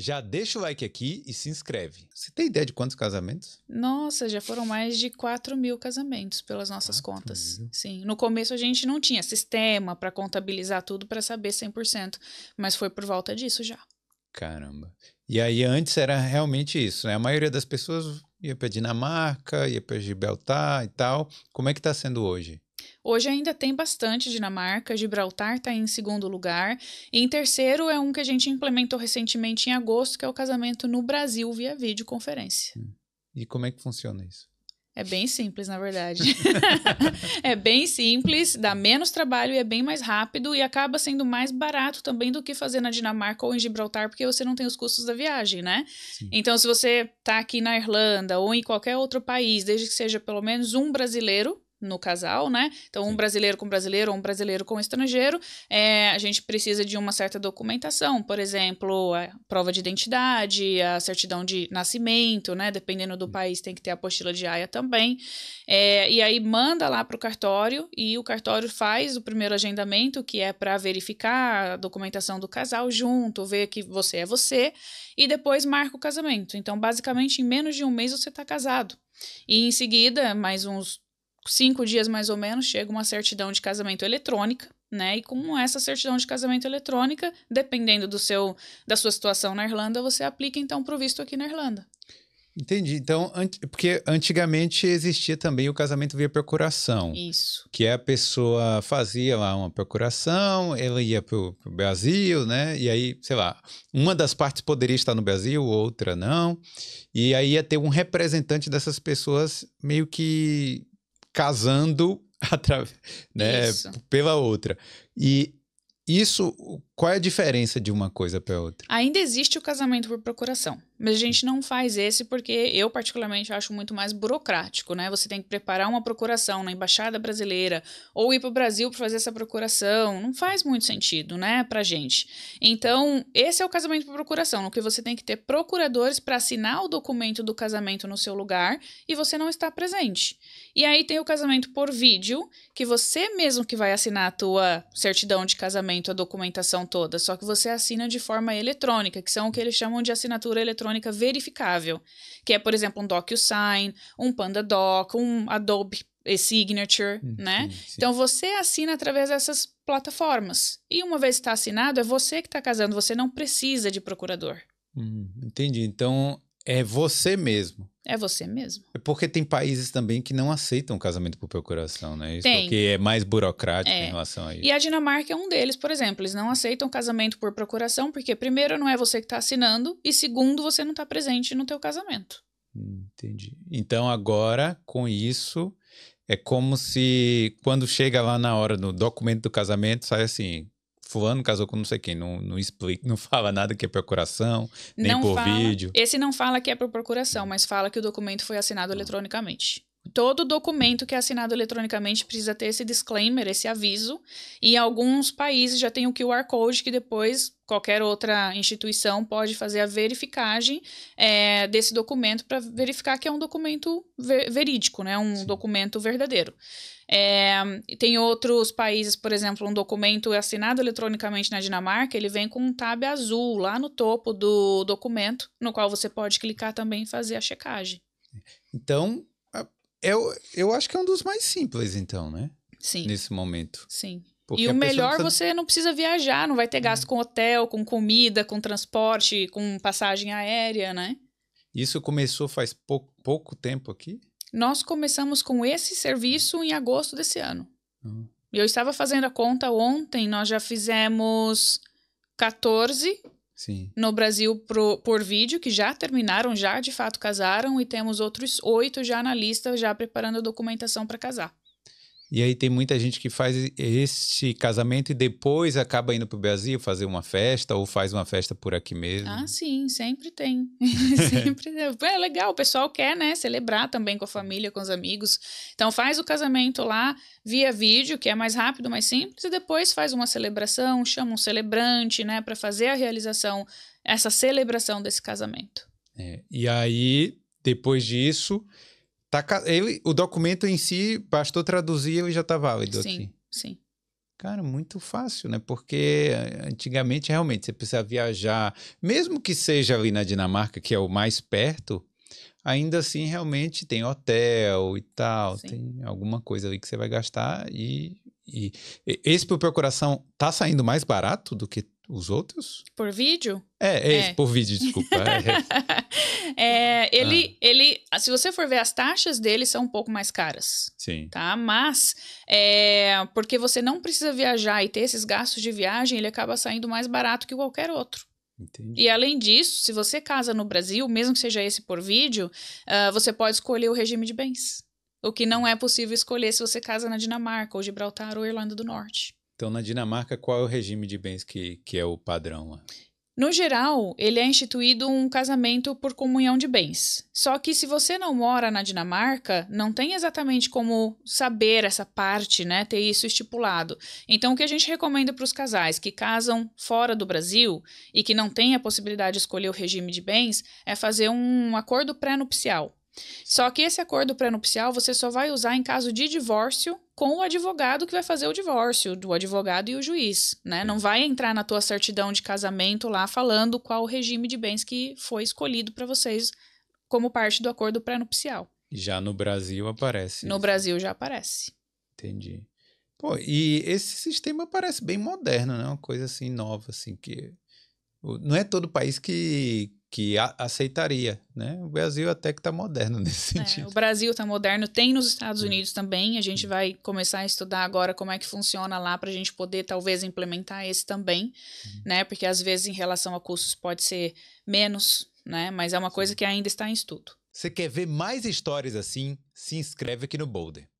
Já deixa o like aqui e se inscreve. Você tem ideia de quantos casamentos? Nossa, já foram mais de 4 mil casamentos pelas nossas contas. Mil? Sim. No começo a gente não tinha sistema para contabilizar tudo para saber 100%, mas foi por volta disso já. Caramba. E aí antes era realmente isso, né? A maioria das pessoas ia para Dinamarca, ia para Gibraltar e tal. Como é que está sendo hoje? Hoje ainda tem bastante Dinamarca, Gibraltar está em segundo lugar. E em terceiro é um que a gente implementou recentemente em agosto, que é o casamento no Brasil via videoconferência. Hum. E como é que funciona isso? É bem simples, na verdade. é bem simples, dá menos trabalho e é bem mais rápido e acaba sendo mais barato também do que fazer na Dinamarca ou em Gibraltar, porque você não tem os custos da viagem, né? Sim. Então, se você tá aqui na Irlanda ou em qualquer outro país, desde que seja pelo menos um brasileiro no casal, né? Então, um brasileiro com brasileiro, um brasileiro com estrangeiro, é, a gente precisa de uma certa documentação, por exemplo, a prova de identidade, a certidão de nascimento, né? Dependendo do hum. país, tem que ter a apostila de AIA também. É, e aí manda lá para o cartório e o cartório faz o primeiro agendamento, que é para verificar a documentação do casal junto, ver que você é você, e depois marca o casamento. Então, basicamente, em menos de um mês você está casado. E em seguida, mais uns cinco dias mais ou menos, chega uma certidão de casamento eletrônica, né? E com essa certidão de casamento eletrônica, dependendo do seu da sua situação na Irlanda, você aplica então para o visto aqui na Irlanda. Entendi. Então, an porque antigamente existia também o casamento via procuração. Isso. Que a pessoa fazia lá uma procuração, ela ia para o Brasil, né? E aí, sei lá, uma das partes poderia estar no Brasil, outra não. E aí ia ter um representante dessas pessoas meio que casando né, pela outra. E isso, qual é a diferença de uma coisa para outra? Ainda existe o casamento por procuração. Mas a gente não faz esse porque eu, particularmente, acho muito mais burocrático, né? Você tem que preparar uma procuração na Embaixada Brasileira ou ir para o Brasil para fazer essa procuração. Não faz muito sentido, né, para gente. Então, esse é o casamento por procuração, no que você tem que ter procuradores para assinar o documento do casamento no seu lugar e você não está presente. E aí tem o casamento por vídeo, que você mesmo que vai assinar a tua certidão de casamento, a documentação toda, só que você assina de forma eletrônica, que são o que eles chamam de assinatura eletrônica eletrônica verificável, que é, por exemplo, um DocuSign, um PandaDoc, um Adobe e-signature, hum, né? Sim, sim. Então você assina através dessas plataformas. E uma vez está assinado, é você que está casando, você não precisa de procurador. Hum, entendi. Então é você mesmo. É você mesmo. É porque tem países também que não aceitam casamento por procuração, né? Isso tem. Porque é mais burocrático é. em relação a isso. E a Dinamarca é um deles, por exemplo. Eles não aceitam casamento por procuração porque, primeiro, não é você que está assinando e, segundo, você não está presente no teu casamento. Entendi. Então, agora, com isso, é como se quando chega lá na hora do documento do casamento, sai assim, fulano casou com não sei quem, não, não explica, não fala nada que é procuração, nem não por fala, vídeo. Esse não fala que é por procuração, mas fala que o documento foi assinado tá. eletronicamente. Todo documento que é assinado eletronicamente precisa ter esse disclaimer, esse aviso. E alguns países já tem o QR Code que depois qualquer outra instituição pode fazer a verificagem é, desse documento para verificar que é um documento ver verídico, né? Um Sim. documento verdadeiro. É, tem outros países, por exemplo, um documento assinado eletronicamente na Dinamarca, ele vem com um tab azul lá no topo do documento, no qual você pode clicar também e fazer a checagem. Então, eu, é eu acho que é um dos mais simples, então, né? Sim. Nesse momento. Sim. Porque e o melhor, precisa... você não precisa viajar, não vai ter gasto com hotel, com comida, com transporte, com passagem aérea, né? Isso começou faz pouco, pouco tempo aqui? Nós começamos com esse serviço em agosto desse ano. Uhum. Eu estava fazendo a conta ontem, nós já fizemos 14 Sim. no Brasil pro, por vídeo, que já terminaram, já de fato casaram, e temos outros oito já na lista, já preparando a documentação para casar. E aí tem muita gente que faz este casamento e depois acaba indo para o Brasil fazer uma festa ou faz uma festa por aqui mesmo. Ah, sim, sempre tem. sempre é legal, o pessoal quer, né, celebrar também com a família, com os amigos. Então faz o casamento lá via vídeo, que é mais rápido, mais simples, e depois faz uma celebração, chama um celebrante, né, para fazer a realização, essa celebração desse casamento. É, e aí, depois disso, Tá, ele, o documento em si, bastou traduzir e já está válido sim, aqui. Sim, sim. Cara, muito fácil, né? Porque eh, antigamente, realmente, você precisa viajar, mesmo que seja ali na Dinamarca, que é o mais perto, ainda assim, realmente tem hotel e tal, Sim. tem alguma coisa ali que você vai gastar e, e, e esse por procuração tá saindo mais barato do que os outros? Por vídeo? É, é, é. por vídeo, desculpa. É. é. ele, ah. ele, se você for ver, as taxas dele são um pouco mais caras. Sim. Tá? Mas, é, porque você não precisa viajar e ter esses gastos de viagem, ele acaba saindo mais barato que qualquer outro. Entendi. E além disso, se você casa no Brasil, mesmo que seja esse por vídeo, uh, você pode escolher o regime de bens. O que não é possível escolher se você casa na Dinamarca, ou Gibraltar, ou Irlanda do Norte. Então, na Dinamarca, qual é o regime de bens que, que é o padrão lá? No geral, ele é instituído um casamento por comunhão de bens. Só que se você não mora na Dinamarca, não tem exatamente como saber essa parte, né, ter isso estipulado. Então, o que a gente recomenda para os casais que casam fora do Brasil e que não têm a possibilidade de escolher o regime de bens é fazer um acordo pré-nupcial. Só que esse acordo pré-nupcial você só vai usar em caso de divórcio com o advogado que vai fazer o divórcio, do advogado e o juiz, né? Não vai entrar na tua certidão de casamento lá falando qual o regime de bens que foi escolhido para vocês como parte do acordo pré-nupcial. Já no Brasil aparece. No isso. Brasil já aparece. Entendi. Pô, e esse sistema parece bem moderno, né? Uma coisa assim nova, assim que não é todo país que que a, aceitaria, né? O Brasil até que está moderno nesse é, sentido. o Brasil está moderno, tem nos Estados Unidos também. A gente vai começar a estudar agora como é que funciona lá para a gente poder talvez implementar esse também, uhum. né? Porque às vezes em relação a custos pode ser menos, né? Mas é uma coisa que ainda está em estudo. Você quer ver mais histórias assim? Se inscreve aqui no Boulder.